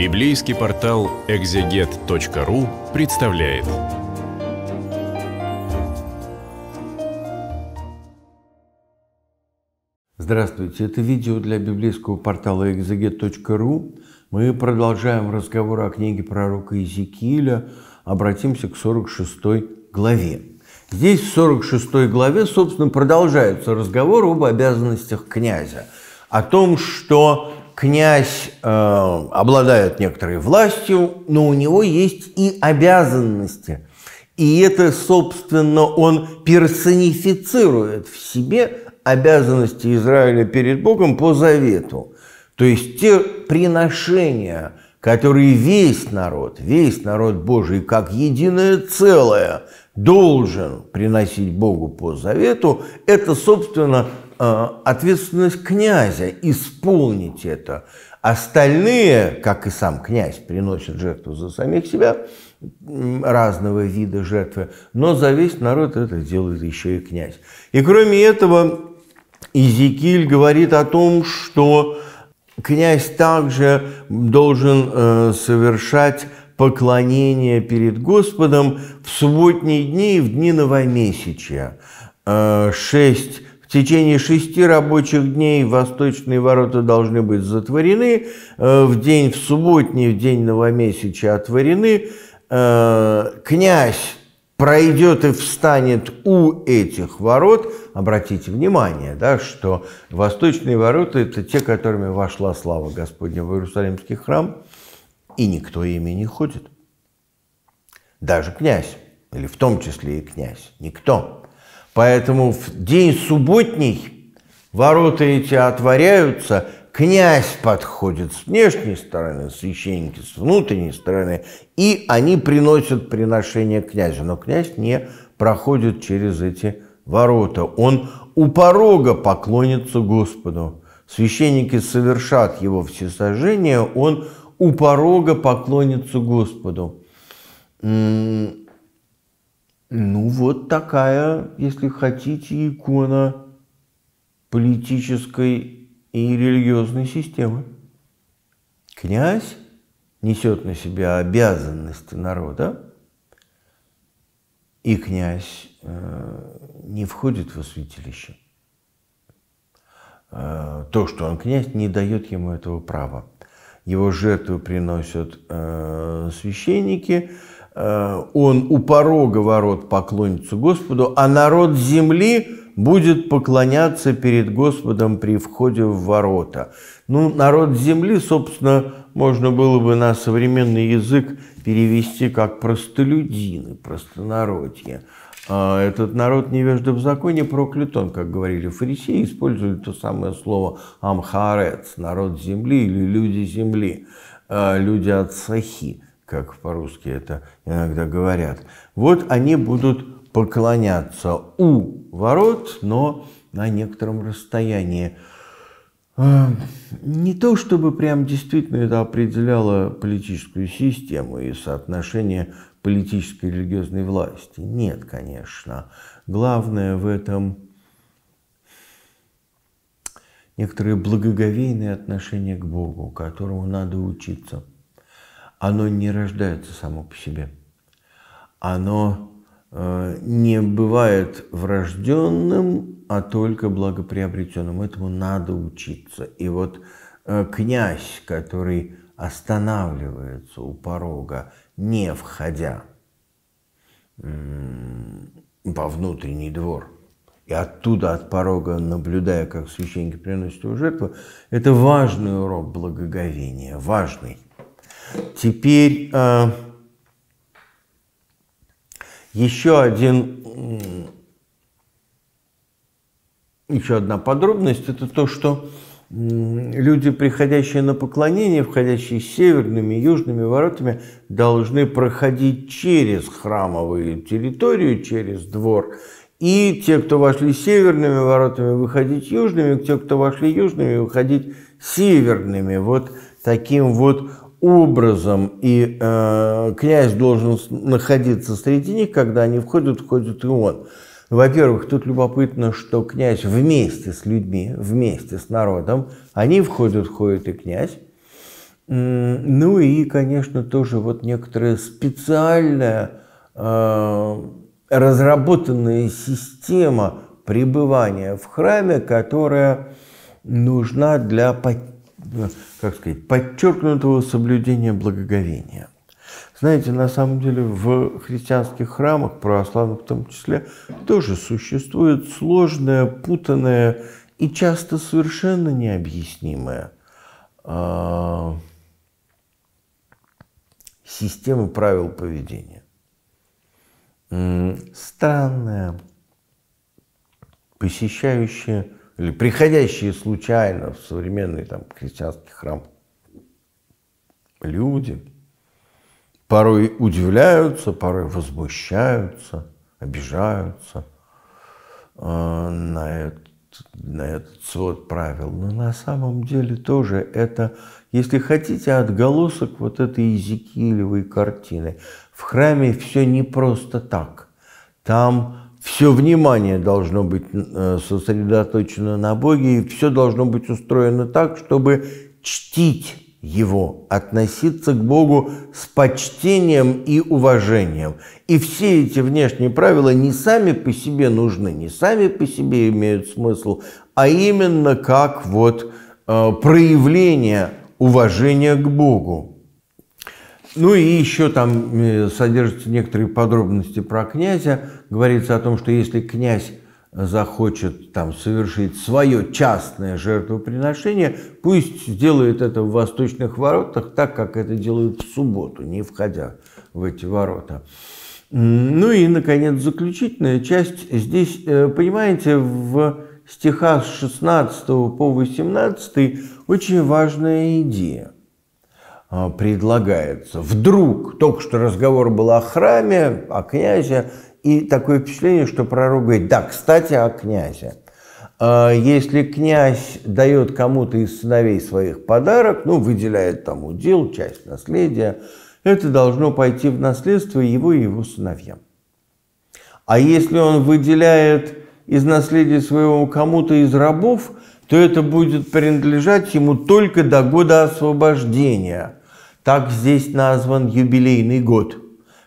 Библейский портал экзегет.ру представляет. Здравствуйте, это видео для библейского портала экзегет.ру. Мы продолжаем разговор о книге пророка Иезекииля, обратимся к 46 главе. Здесь в 46 главе, собственно, продолжается разговор об обязанностях князя, о том, что князь э, обладает некоторой властью, но у него есть и обязанности. И это, собственно, он персонифицирует в себе обязанности Израиля перед Богом по завету. То есть те приношения, которые весь народ, весь народ Божий как единое целое должен приносить Богу по завету, это, собственно, Э, ответственность князя исполнить это. Остальные, как и сам князь, приносят жертву за самих себя, разного вида жертвы, но за весь народ это делает еще и князь. И кроме этого, Изекиль говорит о том, что князь также должен э, совершать поклонение перед Господом в субботние дни и в дни новомесячия. Э, шесть в течение шести рабочих дней восточные ворота должны быть затворены, э, в день в субботний, в день новомесяча отворены. Э, князь пройдет и встанет у этих ворот, обратите внимание, да, что восточные ворота – это те, которыми вошла слава Господня в Иерусалимский храм, и никто ими не ходит. Даже князь, или в том числе и князь, никто. Поэтому в день субботний ворота эти отворяются, князь подходит с внешней стороны, священники с внутренней стороны, и они приносят приношение князю. Но князь не проходит через эти ворота. Он у порога поклонится Господу. Священники совершат его всесожжение, он у порога поклонится Господу. Ну вот такая, если хотите, икона политической и религиозной системы. Князь несет на себя обязанности народа, и князь э, не входит в освятилище. Э, то, что он князь, не дает ему этого права. Его жертву приносят э, священники, Э, он у порога ворот поклонится Господу, а народ земли будет поклоняться перед Господом при входе в ворота. Ну, народ земли, собственно, можно было бы на современный язык перевести как простолюдины, простонародье. А этот народ невежда в законе проклят он, как говорили фарисеи, использовали то самое слово «амхарец» – народ земли или люди земли, э, люди от сахи как по-русски это иногда говорят. Вот они будут поклоняться у ворот, но на некотором расстоянии. А, не то чтобы прям действительно это определяло политическую систему и соотношение политической и религиозной власти. Нет, конечно. Главное в этом некоторые благоговейные отношения к Богу, которому надо учиться оно не рождается само по себе. Оно э, не бывает врожденным, а только благоприобретенным. Этому надо учиться. И вот э, князь, который останавливается у порога, не входя во внутренний двор, и оттуда от порога, наблюдая, как священники приносят его жертву, это важный урок благоговения, важный. Теперь э, еще один, еще одна подробность – это то, что люди, приходящие на поклонение, входящие северными и южными воротами, должны проходить через храмовую территорию, через двор. И те, кто вошли северными воротами, выходить южными, те, кто вошли южными, выходить северными. Вот таким вот образом, и э, князь должен находиться среди них, когда они входят, входит и он. Во-первых, тут любопытно, что князь вместе с людьми, вместе с народом, они входят, входит и князь. Ну и, конечно, тоже вот некоторая специальная э, разработанная система пребывания в храме, которая нужна для поддержки Э, как сказать, подчеркнутого соблюдения благоговения. Знаете, на самом деле в христианских храмах, православных в том числе, тоже существует сложная, путанное и часто совершенно необъяснимая система правил поведения. Странная, посещающая или приходящие случайно в современный там, христианский храм люди порой удивляются, порой возмущаются, обижаются э, на, этот, на этот свод правил. Но на самом деле тоже это, если хотите, отголосок вот этой Езекиилевой картины. В храме все не просто так. Там все внимание должно быть э, сосредоточено на Боге, и все должно быть устроено так, чтобы чтить Его, относиться к Богу с почтением и уважением. И все эти внешние правила не сами по себе нужны, не сами по себе имеют смысл, а именно как вот э, проявление уважения к Богу. Ну и еще там э, содержатся некоторые подробности про князя. Говорится о том, что если князь захочет там совершить свое частное жертвоприношение, пусть сделает это в восточных воротах, так как это делают в субботу, не входя в эти ворота. Ну и, наконец, заключительная часть. Здесь, э, понимаете, в стихах с 16 по 18 очень важная идея – а, предлагается. Вдруг, только что разговор был о храме, о князе, и такое впечатление, что пророк говорит, да, кстати, о князе. А, если князь дает кому-то из сыновей своих подарок, ну, выделяет там удел, часть наследия, это должно пойти в наследство его и его сыновьям. А если он выделяет из наследия своего кому-то из рабов, то это будет принадлежать ему только до года освобождения – так здесь назван юбилейный год,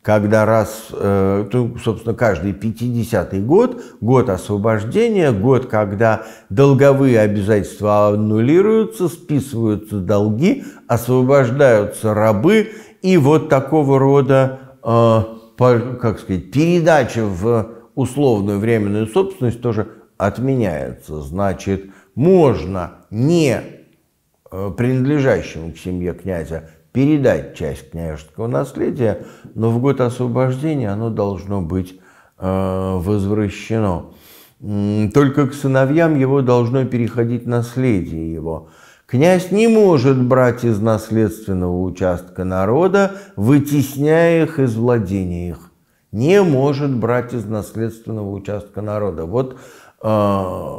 когда раз, э, ну, собственно, каждый 50-й год, год освобождения, год, когда долговые обязательства аннулируются, списываются долги, освобождаются рабы, и вот такого рода, э, как сказать, передача в условную временную собственность тоже отменяется. Значит, можно не э, принадлежащему к семье князя передать часть княжеского наследия, но в год освобождения оно должно быть э, возвращено. Только к сыновьям его должно переходить наследие его. Князь не может брать из наследственного участка народа, вытесняя их из владения их. Не может брать из наследственного участка народа. Вот э,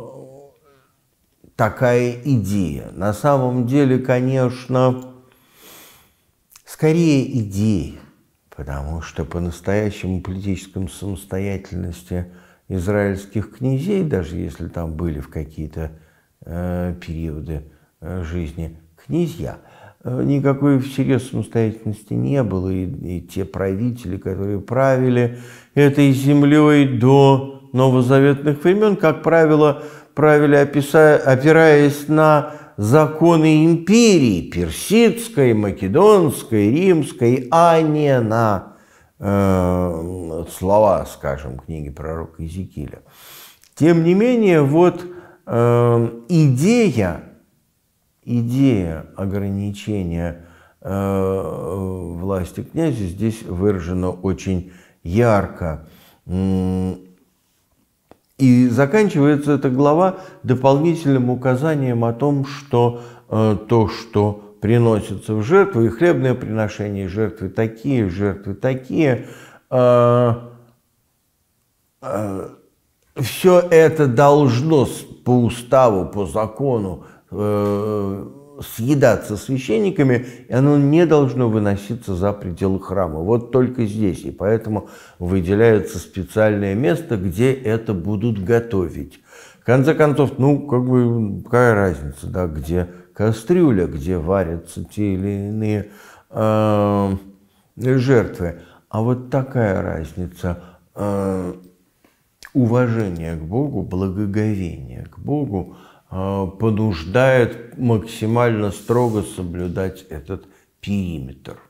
такая идея. На самом деле, конечно, скорее идеи, потому что по-настоящему политическому самостоятельности израильских князей, даже если там были в какие-то э, периоды э, жизни князья, э, никакой всерьез самостоятельности не было, и, и те правители, которые правили этой землей до новозаветных времен, как правило, правили, описа... опираясь на законы империи персидской, македонской, римской, а не на э, слова, скажем, книги пророка Иезекииля. Тем не менее, вот э, идея, идея ограничения э, власти князя здесь выражена очень ярко. И заканчивается эта глава дополнительным указанием о том, что э, то, что приносится в жертву, и хлебное приношение, жертвы такие, жертвы такие, э, э, все это должно по уставу, по закону э, съедаться священниками, и оно не должно выноситься за пределы храма. Вот только здесь. И поэтому выделяется специальное место, где это будут готовить. В конце концов, ну, как бы, какая разница, да, где кастрюля, где варятся те или иные э, жертвы. А вот такая разница э, уважения к Богу, благоговения к Богу – Э, понуждает максимально строго соблюдать этот периметр.